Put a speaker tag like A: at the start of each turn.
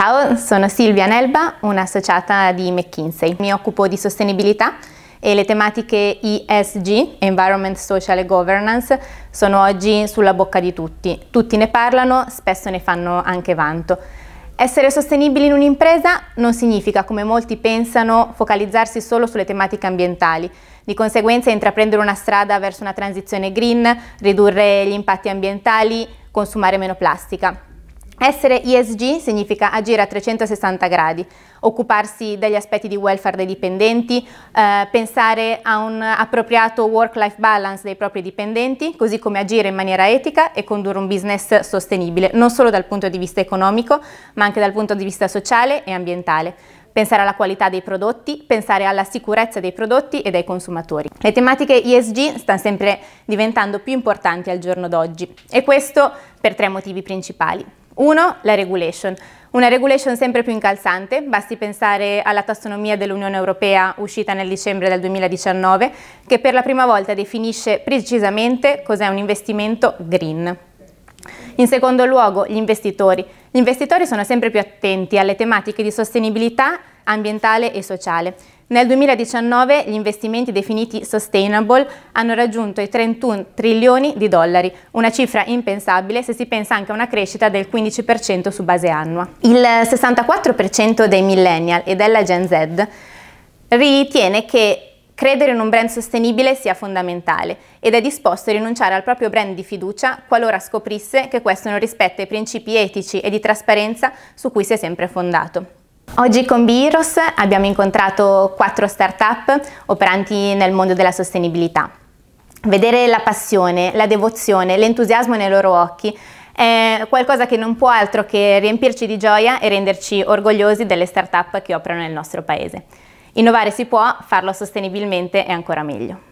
A: Ciao, sono Silvia Nelba, un'associata di McKinsey. Mi occupo di sostenibilità e le tematiche ESG, Environment, Social e Governance, sono oggi sulla bocca di tutti. Tutti ne parlano, spesso ne fanno anche vanto. Essere sostenibili in un'impresa non significa, come molti pensano, focalizzarsi solo sulle tematiche ambientali. Di conseguenza intraprendere una strada verso una transizione green, ridurre gli impatti ambientali, consumare meno plastica. Essere ESG significa agire a 360 gradi, occuparsi degli aspetti di welfare dei dipendenti, eh, pensare a un appropriato work-life balance dei propri dipendenti, così come agire in maniera etica e condurre un business sostenibile, non solo dal punto di vista economico, ma anche dal punto di vista sociale e ambientale pensare alla qualità dei prodotti, pensare alla sicurezza dei prodotti e dei consumatori. Le tematiche ESG stanno sempre diventando più importanti al giorno d'oggi e questo per tre motivi principali. 1. La regulation. Una regulation sempre più incalzante, basti pensare alla tassonomia dell'Unione Europea uscita nel dicembre del 2019, che per la prima volta definisce precisamente cos'è un investimento green. In secondo luogo, gli investitori. Gli investitori sono sempre più attenti alle tematiche di sostenibilità ambientale e sociale nel 2019 gli investimenti definiti sustainable hanno raggiunto i 31 trilioni di dollari, una cifra impensabile se si pensa anche a una crescita del 15% su base annua. Il 64% dei millennial e della Gen Z ritiene che Credere in un brand sostenibile sia fondamentale ed è disposto a rinunciare al proprio brand di fiducia qualora scoprisse che questo non rispetta i principi etici e di trasparenza su cui si è sempre fondato. Oggi con Biros abbiamo incontrato quattro start-up operanti nel mondo della sostenibilità. Vedere la passione, la devozione, l'entusiasmo nei loro occhi è qualcosa che non può altro che riempirci di gioia e renderci orgogliosi delle start-up che operano nel nostro paese. Innovare si può, farlo sostenibilmente è ancora meglio.